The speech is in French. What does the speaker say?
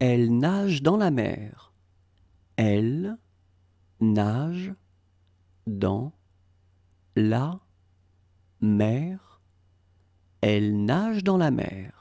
Elle nage dans la mer. Elle nage dans la mer. Elle nage dans la mer.